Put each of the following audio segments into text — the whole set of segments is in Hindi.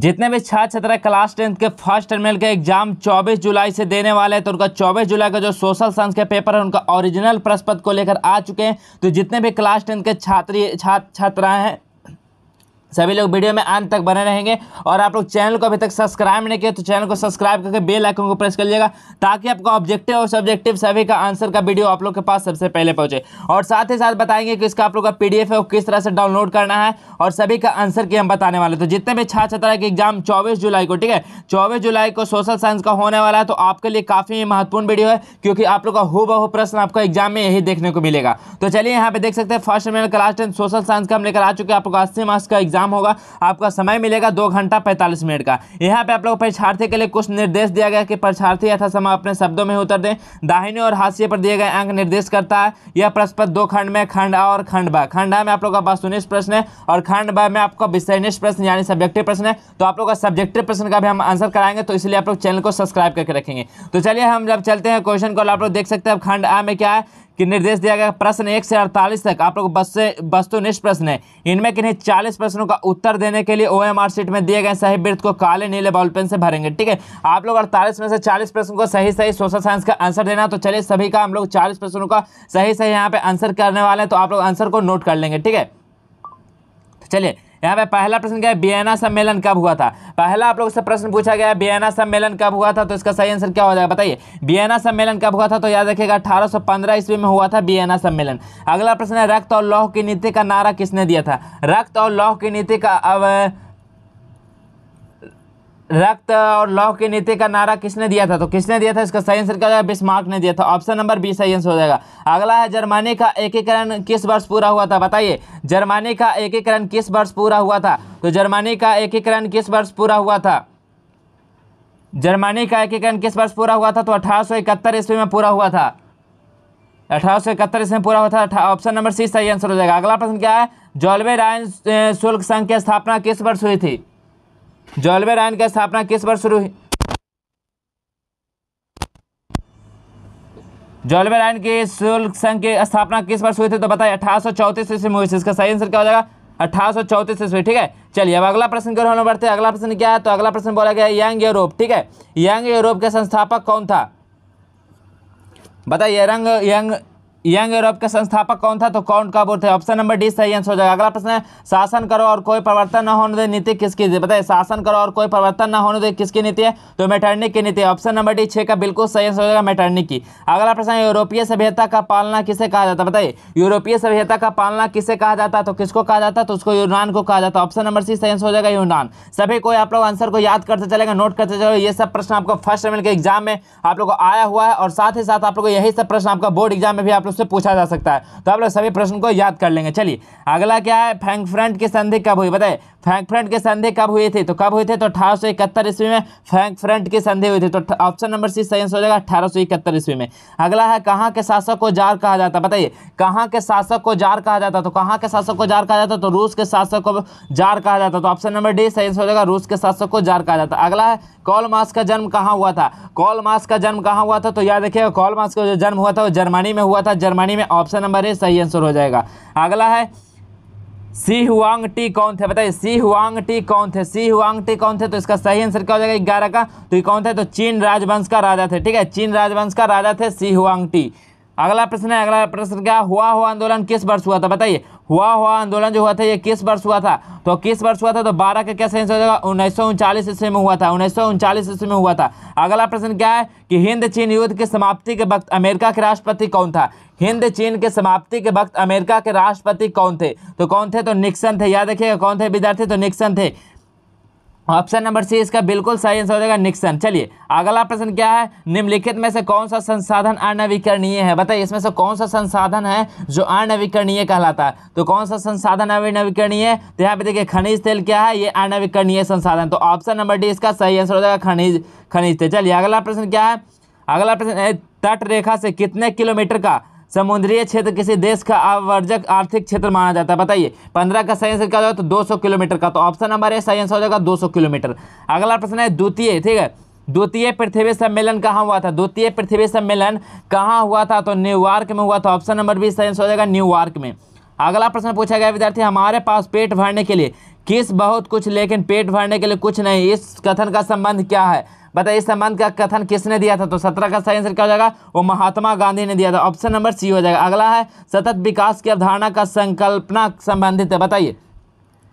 जितने भी छात्र छात्रा क्लास टेंथ के फर्स्ट टर्मिनल के एग्जाम 24 जुलाई से देने वाले हैं तो उनका 24 जुलाई का जो सोशल साइंस के पेपर है उनका ओरिजिनल प्रश्न को लेकर आ चुके हैं तो जितने भी क्लास टेंथ के छात्री छात्र छात्राएं हैं सभी लोग वीडियो में अंत तक बने रहेंगे और आप लोग चैनल को अभी तक सब्सक्राइब नहीं किया तो चैनल को सब्सक्राइब करके बेल आइकन को प्रेस कर लीजिएगा ताकि आपका ऑब्जेक्टिव और सब्जेक्टिव सभी का आंसर का वीडियो आप लोग के पास सबसे पहले पहुंचे और साथ ही साथ बताएंगे कि इसका आप लोग का पी है वो किस तरह से डाउनलोड करना है और सभी का आंसर की हम बताने वाले तो जितने भी छात्र छात्रा के एग्जाम चौबीस जुलाई को ठीक है चौबीस जुलाई को सोशल साइंस का होने वाला है तो आपके लिए काफ़ी महत्वपूर्ण वीडियो है क्योंकि आप लोग का हु बहु प्रश्न आपको एग्जाम में यही देखने को मिलेगा तो चलिए यहाँ पे देख सकते हैं फर्स्ट में क्लास टेन सोशल साइंस का हम लेकर आ चुके हैं आप लोग अस्सी मार्क्स का एग्जाम एग्जाम होगा आपका समय मिलेगा दो घंटा पैंतालीस मिनट का यहाँ पे आप लोग परीक्षार्थी के लिए कुछ निर्देश दिया गया कि परीक्षार्थी यथा समय अपने शब्दों में उत्तर दें दाहिने और हाशिए पर दिए गए अंक निर्देश करता है यह प्रश्न दो खंड में खंड आ और खंड ब खंड आ में आप लोग का वस्तुनिष्ठ प्रश्न है और खंड ब में आपका विषयनिष्ठ प्रश्न यानी सब्जेक्टिव प्रश्न है तो आप लोग का सब्जेक्टिव प्रश्न का भी हम आंसर कराएंगे तो इसलिए आप लोग चैनल को सब्सक्राइब करके रखेंगे तो चलिए हम जब चलते हैं क्वेश्चन को आप लोग देख सकते हैं खंड आ में क्या है कि निर्देश दिया गया प्रश्न एक से अड़तालीस तक आप लोग बस से वस्तुनिष्ठ तो प्रश्न है इनमें किन्हीं चालीस प्रश्नों का उत्तर देने के लिए ओ एम आर सीट में दिए गए सही वृत्त को काले नीले बॉल पेन से भरेंगे ठीक है आप लोग अड़तालीस में से चालीस प्रश्न को सही सही सोशल साइंस का आंसर देना तो चलिए सभी का हम लोग चालीस प्रश्नों का सही सही यहाँ पे आंसर करने वाले हैं तो आप लोग आंसर को नोट कर लेंगे ठीक है तो चलिए यहाँ पे पहला प्रश्न क्या है बियना सम्मेलन कब हुआ था पहला आप लोग से प्रश्न पूछा गया है बियना सम्मेलन कब हुआ था तो इसका सही आंसर क्या हो जाएगा बताइए बियना सम्मेलन कब हुआ था तो याद रखिएगा अठारह सौ पंद्रह ईस्वी में हुआ था बियना सम्मेलन अगला प्रश्न है रक्त और लौह की नीति का नारा किसने दिया था रक्त और लौह की नीति का अब रक्त और लौह के नीति का नारा किसने दिया था तो किसने दिया था इसका सही आंसर क्या जाएगा बिस्मार्क ने दिया था ऑप्शन नंबर बी सही आंसर हो जाएगा अगला है जर्मनी का एकीकरण किस वर्ष पूरा हुआ था बताइए जर्मनी का एकीकरण किस वर्ष पूरा हुआ था तो जर्मनी का एकीकरण किस वर्ष पूरा हुआ था जर्मनी का एकीकरण किस वर्ष पूरा हुआ था तो अठारह ईस्वी में पूरा हुआ था अठारह सौ इकहत्तर में पूरा हुआ था ऑप्शन नंबर सी सही आंसर हो जाएगा अगला प्रश्न क्या है जॉलवे रायन शुल्क संघ की स्थापना किस वर्ष हुई थी जॉलवेर आयन की स्थापना किस वर्ष शुरू हुई जॉलवेर आयन के शुल्क संघ की स्थापना किस वर्ष हुई थी तो बताइए अठारह सौ चौतीस ईस्वी में हुई थी इसका सही आंसर क्या हो जाएगा अठारह सौ चौंतीस ईस्वी ठीक है चलिए अब अगला प्रश्न करो हम बढ़ते हैं अगला प्रश्न क्या है तो अगला प्रश्न बोला गया यंग यूरोप ठीक है यंग यूरोप का संस्थापक कौन था बताइए रंग यंग यंग यूरोप के संस्थापक कौन था तो काउंट काबूर थे ऑप्शन नंबर डी सही आंसर हो जाएगा अगला प्रश्न है शासन करो और कोई परिवर्तन न होने दे नीति किसकी बताइए शासन करो और कोई परिवर्तन न होने दे किसकी नीति है तो मेटर्निक की नीति ऑप्शन नंबर डी छह का बिल्कुल सही आंसर हो जाएगा मेटर्निक की अगला प्रश्न है यूरोपीय सभ्यता का पालना किसे कहा जाता है बताइए यूरोपीय सभ्यता का पालना किसे कहा जाता है तो किसको कहा जाता है तो उसको यूनान को कहा जाता है ऑप्शन नंबर सी सही आंसर हो जाएगा यूनान सभी कोई आप लोग आंसर को याद करते चलेगा नोट करते चलेगा ये सब प्रश्न आपको फर्स्ट लेवल के एग्जाम में आप लोग को आया हुआ है और साथ ही साथ आप लोग यही सब प्रश्न आपका बोर्ड एग्जाम में भी आप लोग मुझसे पूछा जा सकता है तो आप लोग सभी प्रश्न को याद कर लेंगे चलिए अगला क्या है फ्रैंक फ्रैंकफ्रंट की संधि कब हुई बताए फ्रैंक फ्रैंकफ्रंट की संधि कब हुई थी तो कब हुई थी तो अठारह सौ इकहत्तर ईस्वी में फ्रैंक फ्रैंकफ्रंट की संधि हुई थी तो ऑप्शन नंबर सी सही आंसर हो जाएगा अठारह सौ इकहत्तर ईस्वी में अगला है कहाँ के शासक को जार कहा जाता बताइए कहाँ के शासक को जार कहा जाता तो कहाँ के शासक को जार कहा जाता तो रूस के शासक को जार कहा जाता तो ऑप्शन नंबर डी सही आंसर हो जाएगा रूस के शासक को जार कहा जाता अगला है कॉल मास का जन्म कहाँ हुआ था कॉल मास का जन्म कहाँ हुआ था तो याद रखिएगा कॉल मास का जो जन्म हुआ था वो जर्मनी में हुआ था जर्मनी में ऑप्शन नंबर ए सही आंसर हो जाएगा अगला है सी हुआंग टी कौन थे बताइए सी हुआंग टी कौन थे सी हुआंग टी कौन थे तो इसका सही आंसर क्या हो जाएगा ग्यारह का तो ये कौन थे तो चीन राजवंश का राजा थे ठीक है चीन राजवंश का राजा थे सी हुआंग टी अगला प्रश्न है अगला प्रश्न क्या हुआ हुआ आंदोलन किस वर्ष हुआ था बताइए हुआ हुआ आंदोलन जो हुआ था ये किस वर्ष हुआ था तो किस वर्ष हुआ था तो बारह का क्या आंसर हो जाएगा उन्नीस सौ उनचालीस ईस्वी में हुआ था उन्नीस सौ उनचालीस ईस्वी में हुआ था अगला प्रश्न क्या है कि हिंद चीन युद्ध की समाप्ति के वक्त अमेरिका के राष्ट्रपति कौन था हिंद चीन के समाप्ति के वक्त अमेरिका के राष्ट्रपति कौन थे तो कौन थे तो निक्सन थे याद रखिएगा कौन थे विद्यार्थी तो निक्सन थे ऑप्शन नंबर सी इसका बिल्कुल सही आंसर हो जाएगा निक्सन चलिए अगला प्रश्न क्या है निम्नलिखित में से कौन सा संसाधन अनवीकरणीय है बताइए इसमें से कौन सा संसाधन है जो अनवीकरणीय कहलाता है तो कौन सा संसाधन अनवीकरणीय है तो यहाँ पे देखिए खनिज तेल क्या है ये अनवीकरणीय संसाधन तो ऑप्शन नंबर डी इसका सही आंसर हो जाएगा खनिज खनिज तेल चलिए अगला प्रश्न क्या है अगला प्रश्न तट रेखा से कितने किलोमीटर का समुद्रीय क्षेत्र किसी देश का आवर्जक आर्थिक क्षेत्र माना जाता है बताइए पंद्रह का सही आंसर क्या होगा तो सौ किलोमीटर का तो ऑप्शन नंबर ए सही आंसर हो जाएगा दो सौ किलोमीटर अगला प्रश्न है द्वितीय ठीक है द्वितीय पृथ्वी सम्मेलन कहाँ हुआ था द्वितीय पृथ्वी सम्मेलन कहाँ हुआ था तो न्यूयॉर्क में हुआ था ऑप्शन नंबर बी सही आंसर हो जाएगा न्यूयॉर्क में अगला प्रश्न पूछा गया विद्यार्थी हमारे पास पेट भरने के लिए किस बहुत कुछ लेकिन पेट भरने के लिए कुछ नहीं इस कथन का संबंध क्या है बताइए इस संबंध का कथन किसने दिया था तो सत्रह का सही आंसर क्या हो जाएगा वो महात्मा गांधी ने दिया था ऑप्शन नंबर सी हो जाएगा अगला है सतत विकास की अवधारणा का संकल्पना संबंधित है बताइए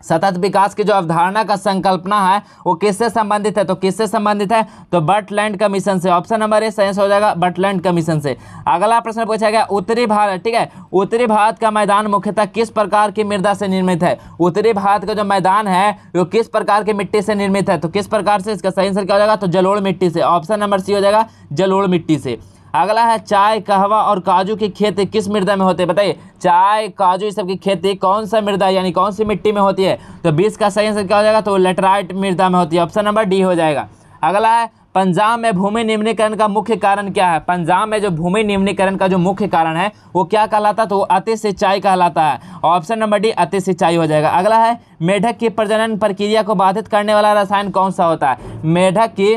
सतत विकास की जो अवधारणा का संकल्पना है वो किससे संबंधित है तो किससे संबंधित है तो बटलैंड कमीशन से ऑप्शन नंबर ए सही हो जाएगा बटलैंड कमीशन से अगला प्रश्न पूछा गया उत्तरी भारत ठीक है उत्तरी भारत का मैदान मुख्यतः किस प्रकार की मृदा से निर्मित है उत्तरी भारत का जो मैदान है वो किस प्रकार की मिट्टी से निर्मित है तो किस प्रकार से इसका सही आंसर क्या हो जाएगा तो जलोड़ मिट्टी से ऑप्शन नंबर सी हो जाएगा जलोड़ मिट्टी से अगला है चाय कहवा और काजू की खेती किस मृदा में होती है बताइए चाय काजू ये सब की खेती कौन सा मृदा यानी कौन सी मिट्टी में होती है तो बीस का सही आंसर क्या हो जाएगा तो लेटराइट मृदा में होती है ऑप्शन नंबर डी हो जाएगा अगला है पंजाब में भूमि निम्नीकरण का मुख्य कारण क्या है पंजाब में जो भूमि निम्नीकरण का जो मुख्य कारण है वो क्या कहलाता है तो वो अति सिंचाई कहलाता है ऑप्शन नंबर डी अति सिंचाई हो जाएगा अगला है मेढक की प्रजनन प्रक्रिया को बाधित करने वाला रसायन कौन सा होता है मेढक की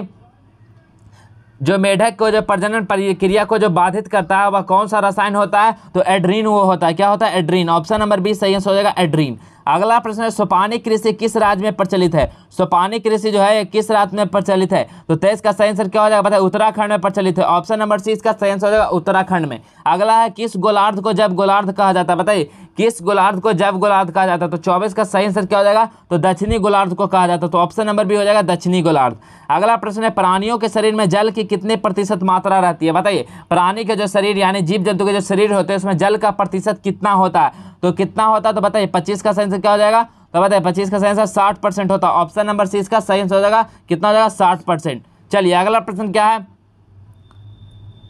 जो मेढक को जो प्रजनन प्रक्रिया को जो बाधित करता है वह कौन सा रसायन होता है तो एड्रीन वो होता है क्या होता है एड्रीन ऑप्शन नंबर बी सही आंसर हो जाएगा एड्रीन अगला प्रश्न है सोपानी कृषि किस राज्य में प्रचलित है सोपानी कृषि जो है किस राज्य में प्रचलित है तो तेईस का सही आंसर क्या हो जाएगा बताए उत्तराखंड में प्रचलित है ऑप्शन नंबर सी इसका सही आंसर हो जाएगा उत्तराखंड में अगला है किस गोलार्ध को जब गोलार्ध कहा जाता है बताइए किस गोलार्ध को जैव गोलार्ध कहा जाता है तो चौबीस का सही आंसर क्या हो जाएगा तो दक्षिणी गोलार्ध को कहा जाता है तो ऑप्शन नंबर बी हो जाएगा दक्षिणी गोलार्ध अगला प्रश्न है प्राणियों के शरीर में जल की कितने प्रतिशत मात्रा रहती है बताइए प्राणी के जो शरीर यानी जीव जंतु के जो शरीर होते हैं उसमें जल का प्रतिशत कितना होता है तो कितना होता है तो बताइए पच्चीस का सही आंसर क्या हो जाएगा तो बताइए पच्चीस का सही आंसर साठ परसेंट होता है ऑप्शन नंबर सी इसका सही आंसर हो जाएगा कितना हो जाएगा साठ परसेंट चलिए अगला प्रश्न क्या है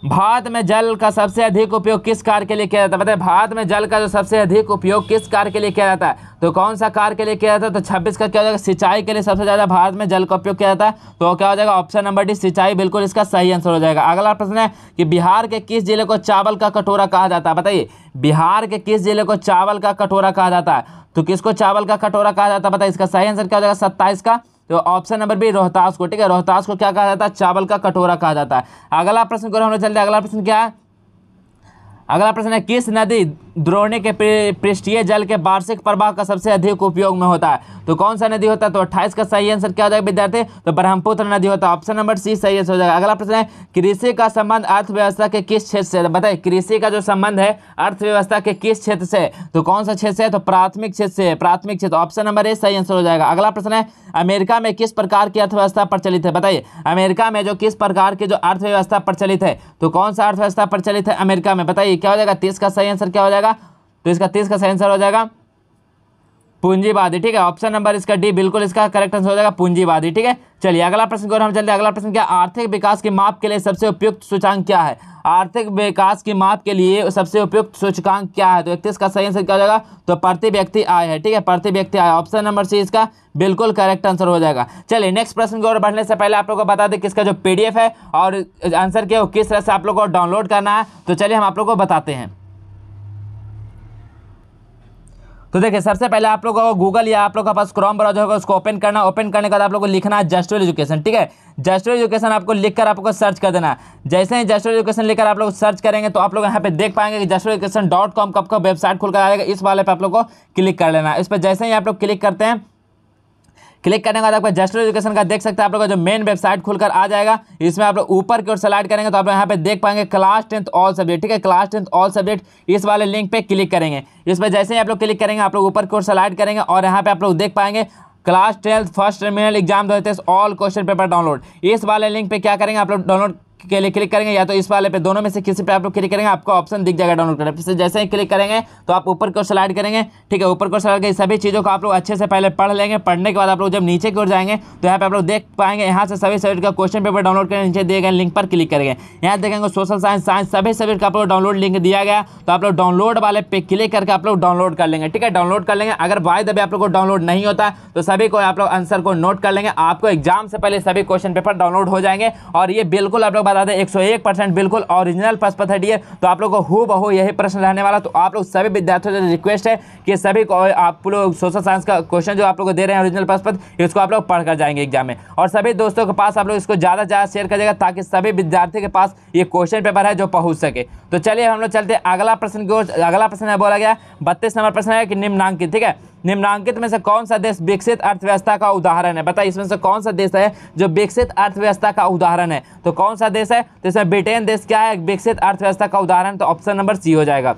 भारत में जल का सबसे अधिक उपयोग किस कार्य के लिए किया जाता है बताए भारत में जल का जो सबसे अधिक उपयोग किस कार्य के लिए किया जाता है तो कौन सा कार्य के लिए किया जाता है तो छब्बीस का क्या हो जाएगा सिंचाई के लिए सबसे ज़्यादा भारत में जल का उपयोग किया जाता है तो क्या हो जाएगा ऑप्शन नंबर डी सिंचाई बिल्कुल इसका सही आंसर हो जाएगा अगला प्रश्न है कि बिहार के किस जिले को चावल का कटोरा कहा जाता है बताइए बिहार के किस जिले को चावल का कटोरा कहा जाता है तो किसको चावल का कटोरा कहा जाता है बताइए इसका सही आंसर क्या हो जाएगा सत्ताईस का तो ऑप्शन नंबर बी रोहतास को ठीक है रोहतास को क्या कहा जाता है चावल का कटोरा कहा जाता है अगला प्रश्न करो हम लोग चलते अगला प्रश्न क्या है अगला प्रश्न है किस नदी द्रोणी के पृष्ठीय जल के वार्षिक प्रवाह का सबसे अधिक उपयोग में होता है तो कौन सा नदी होता है तो अट्ठाईस का सही आंसर क्या हो जाएगा विद्यार्थी तो ब्रह्मपुत्र नदी होता है ऑप्शन नंबर सी सही आंसर हो जाएगा अगला प्रश्न है कृषि का संबंध अर्थव्यवस्था के किस क्षेत्र से बताए कृषि का जो संबंध है अर्थव्यवस्था के किस क्षेत्र से तो कौन सा क्षेत्र से है तो प्राथमिक क्षेत्र से प्राथमिक क्षेत्र ऑप्शन नंबर ए सही आंसर हो जाएगा अगला प्रश्न है अमेरिका में किस प्रकार की अर्थव्यवस्था प्रचलित है बताइए अमेरिका में जो किस प्रकार की जो अर्थव्यवस्था प्रचलित है तो कौन सा अर्थव्यवस्था प्रचलित है अमेरिका में बताइए क्या हो जाएगा तीस का सही आंसर क्या हो जाएगा जाएगा तो इसका तीस का सही आंसर हो जाएगा पूंजीवादी ठीक है ऑप्शन नंबर इसका डी बिल्कुल इसका करेक्ट आंसर हो जाएगा पूंजीवादी ठीक है चलिए अगला प्रश्न की ओर हम चलते हैं अगला प्रश्न क्या आर्थिक विकास के माप के लिए सबसे उपयुक्त सूचांक क्या है आर्थिक विकास की माप के लिए सबसे उपयुक्त सूचकांक क्या है तो इकतीस का सही आंसर क्या हो जाएगा तो प्रति व्यक्ति आय है ठीक है प्रति व्यक्ति आय ऑप्शन नंबर सी इसका बिल्कुल करेक्ट आंसर हो जाएगा चलिए नेक्स्ट प्रश्न की ओर बढ़ने से पहले आप लोग को बता दें किसका जो पी है और आंसर क्या है किस तरह से आप लोग को डाउनलोड करना है तो चलिए हम आप लोग को बताते हैं तो देखिए सबसे पहले आप लोगों को गूगल या आप लोग का पास क्रॉम ब्राउज होगा उसको ओपन करना ओपन करने के बाद आप लोगों को लिखना है जस्टवेल एजुकेशन ठीक है जस्टवेल एजुकेशन आपको लिखकर आपको सर्च कर देना जैसे ही जस्टवेल एजुकेशन लिखकर आप लोग सर्च करेंगे तो आप लोग यहाँ पे देख पाएंगे कि जस्टवेल एजुकेशन डॉट कॉम का वेबसाइट खुलकर आएगा इस वाले पर आप लोग को क्लिक कर लेना इस पर जैसे ही आप लोग क्लिक करते हैं क्लिक करने के बाद आपका जस्टर एजुकेशन का देख सकते हैं आप लोग का जो मेन वेबसाइट खुलकर आ जाएगा इसमें आप लोग ऊपर की ओर सेलेक्ट करेंगे तो आप यहाँ पे देख पाएंगे क्लास टेंथ ऑल सब्जेक्ट ठीक है क्लास टेंथ ऑल सब्जेक्ट इस वाले लिंक पे क्लिक करेंगे इस पर जैसे ही आप लोग क्लिक करेंगे आप लोग ऊपर की ओर सेलेक्ट करेंगे और यहाँ पे आप लोग देख पाएंगे class twelfth first terminal exam दो ऑल क्वेश्चन पेपर डाउनलोड इस वाले लिंक पे क्या करेंगे आप लोग डाउनलोड के लिए क्लिक करेंगे या तो इस वाले पे दोनों में से किसी पे आप लोग क्लिक करेंगे आपको ऑप्शन दिख जाएगा डाउनलोड करने से जैसे ही क्लिक करेंगे तो आप ऊपर को स्लाइड करेंगे ठीक है ऊपर को स्लाइड करेंगे सभी चीज़ों को आप लोग अच्छे से पहले पढ़ लेंगे पढ़ने के बाद आप लोग जब नीचे की ओर जाएंगे तो यहाँ पर आप लोग देख पाएंगे यहाँ से सभी सब्जेक्ट का क्वेश्चन पेपर डाउनलोड करें नीचे दिए गए लिंक पर क्लिक करेंगे यहाँ देखेंगे सोशल साइंस साइंस सभी सब्जेक्ट का आप लोग डाउनलोड लिंक दिया गया तो आप लोग डाउनलोड वाले पे क्लिक करके आप लोग डाउनलोड कर लेंगे ठीक है डाउनलोड कर लेंगे अगर बाय दबे आप लोग को डाउनलोड नहीं होता तो सभी को आप लोग आंसर को नोट कर लेंगे आपको एग्जाम से पहले सभी क्वेश्चन पेपर डाउनलोड हो जाएंगे और ये बिल्कुल आप लोग बता दें 101 परसेंट बिल्कुल ओरिजिनल फर्स्ट पथर्ड है तो आप लोग को हु बहु यही प्रश्न रहने वाला तो आप लोग सभी विद्यार्थियों से रिक्वेस्ट है कि सभी को आप लोग सोशल साइंस का क्वेश्चन जो आप लोग दे रहे हैं ओरिजिनल फर्स्ट पथ इसको आप लोग पढ़ जाएंगे एग्जाम में और सभी दोस्तों के पास आप लोग इसको ज़्यादा से ज़्यादा शेयर करिएगा ताकि सभी विद्यार्थी के पास ये क्वेश्चन पेपर है जो पहुँच सके तो चलिए हम लोग चलते अगला प्रश्न की अगला प्रश्न है बोला गया बत्तीस नंबर प्रश्न है कि निम्नांकित ठीक है निम्नांकित में से कौन सा देश विकसित अर्थव्यवस्था का उदाहरण है बताइए इसमें से कौन सा देश है जो विकसित अर्थव्यवस्था का उदाहरण है तो कौन सा देश है तो इसमें ब्रिटेन देश क्या है विकसित अर्थव्यवस्था का उदाहरण तो ऑप्शन नंबर सी हो जाएगा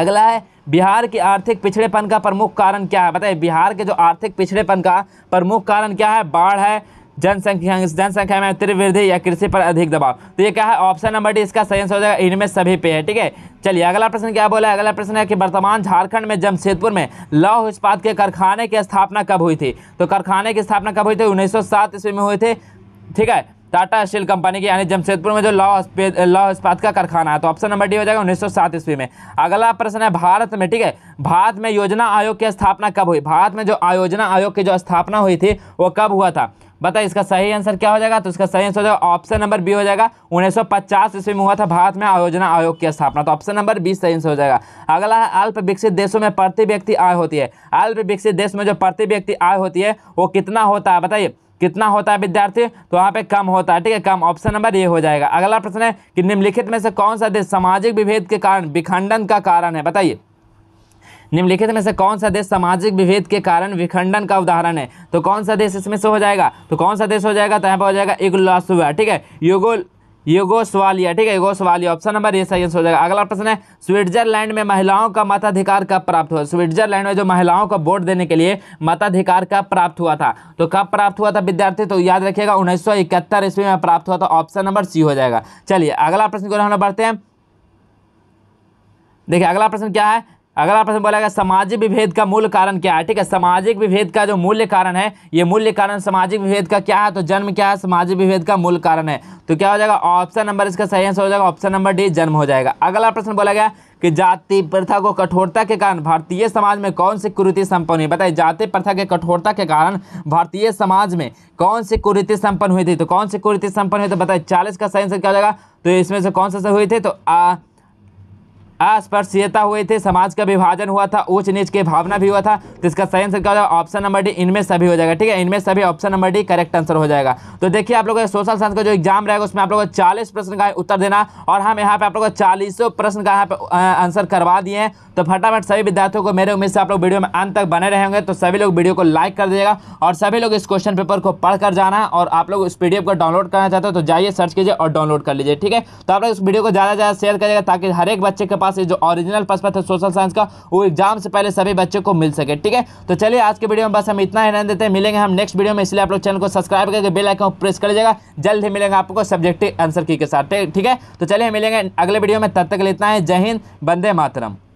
अगला है बिहार के आर्थिक पिछड़ेपन का प्रमुख कारण क्या है बताइए बिहार के जो आर्थिक पिछड़ेपन का प्रमुख कारण क्या है बाढ़ है जनसंख्या जनसंख्या में अतिर वृद्धि या कृषि पर अधिक दबाव तो ये क्या है ऑप्शन नंबर डी इसका सही आंसर हो जाएगा इनमें सभी पे है ठीक है चलिए अगला प्रश्न क्या बोला है अगला प्रश्न है कि वर्तमान झारखंड में जमशेदपुर में लौह इस्पात के कारखाने की स्थापना कब हुई थी तो कारखाने की स्थापना कब हुई थी उन्नीस ईस्वी में हुए थे ठीक है टाटा स्टील कंपनी की यानी जमशेदपुर में जो लॉ लॉ इस्पात का कारखाना है तो ऑप्शन नंबर डी हो जाएगा उन्नीस सौ सात ईस्वी में अगला प्रश्न है भारत में ठीक है भारत में योजना आयोग की स्थापना कब हुई भारत में जो आयोजना आयोग की जो स्थापना हुई थी वो कब हुआ था बताइए इसका सही आंसर क्या हो जाएगा तो इसका सही आंसर हो जाएगा ऑप्शन नंबर बी हो जाएगा उन्नीस सौ पचास ईस्वी में हुआ था भारत में आयोजना आयोग की स्थापना तो ऑप्शन नंबर बी सही आंसर हो जाएगा अगला है अल्प विकसित देशों में प्रति व्यक्ति आय होती है अल्प विकसित देश में जो प्रति व्यक्ति आय होती है वो कितना होता है बताइए कितना होता है विद्यार्थी तो वहाँ पे कम होता है ठीक है कम ऑप्शन नंबर ये हो जाएगा अगला प्रश्न है कि निम्नलिखित में से कौन सा देश सामाजिक विभेद के कारण विखंडन का कारण है बताइए निम्नलिखित में से कौन सा देश सामाजिक विभेद के कारण विखंडन का उदाहरण है तो कौन सा देश इसमें से हो जाएगा तो कौन सा देश हो जाएगा तो यहाँ पर हो जाएगा युगोलासुआ ठीक है युगो युगोस्वालिया ठीक है युगोस्वालिया ऑप्शन नंबर ये सही आंसर हो जाएगा अगला प्रश्न है स्विट्जरलैंड में महिलाओं का मताधिकार कब प्राप्त हुआ स्विट्जरलैंड में जो महिलाओं को वोट देने के लिए मताधिकार कब प्राप्त हुआ था तो कब प्राप्त हुआ था विद्यार्थी तो याद रखिएगा उन्नीस सौ इकहत्तर ईस्वी में प्राप्त हुआ था ऑप्शन नंबर सी हो जाएगा चलिए अगला प्रश्न को हम बढ़ते हैं देखिए अगला प्रश्न क्या है अगला प्रश्न बोला गया सामाजिक विभेद का मूल कारण क्या है ठीक है सामाजिक विभेद का जो मूल्य कारण है ये मूल्य कारण सामाजिक विभेद का क्या है तो जन्म क्या है सामाजिक विभेद का मूल कारण है तो क्या हो जाएगा ऑप्शन नंबर इसका सही आंसर हो जाएगा ऑप्शन नंबर डी जन्म हो जाएगा अगला प्रश्न बोला गया कि जाति प्रथा को कठोरता के कारण भारतीय समाज में कौन सी कुरीति संपन्न हुई बताइए जाति प्रथा के कठोरता के कारण भारतीय समाज में कौन सी कुरीति संपन्न हुई थी तो कौन सी कुरीति संपन्न हुई तो बताइए चालीस का सही आंसर क्या हो जाएगा तो इसमें से कौन सा हुई थी तो अस्पर्शीयता हुए थे समाज का विभाजन हुआ था ऊंच नीच की भावना भी हुआ था तो इसका सही आंसर क्या होगा ऑप्शन नंबर डी इनमें सभी हो जाएगा ठीक है इनमें सभी option number D correct answer हो जाएगा तो देखिए आप लोगों सोशल साइंस का जो एग्जाम रहेगा उसमें आप लोगों को चालीस प्रश्न का उत्तर देना और हम यहाँ पे आप लोगों को चालीसों प्रश्न का यहाँ पे आंसर करवा दिए हैं तो फटाफट सभी विद्यार्थियों को मेरे उम्मीद से आप लोग वीडियो में अंत तक बने रहेंगे तो सभी लोग वीडियो को लाइक कर दीजिएगा और सभी लोग इस क्वेश्चन पेपर को पढ़ कर जाना और आप लोग इस पीडीएफ को डाउनलोड करना चाहते हो तो जाइए सर्च कीजिए और डाउनलोड कर लीजिए ठीक है तो आप लोग इस वीडियो को ज़्यादा से ज़्यादा शेयर करिएगा ताकि हर एक बच्चे के पास पास जो ओरिजिनल पर्सपथ है सोशल साइंस का वो एग्जाम से पहले सभी बच्चों को मिल सके ठीक है तो चलिए आज के वीडियो में बस हम इतना ही देते हैं मिलेंगे हम नेक्स्ट वीडियो में इसलिए आप लोग चैनल को सब्सक्राइब करके बेल आइकन प्रेस कर लीजिएगा जल्द ही मिलेंगे आपको सब्जेक्टिव आंसर की के साथ ठीक है तो चलिए मिलेंगे अगले वीडियो में तब तक लेतना है जय हिंद बंदे मातरम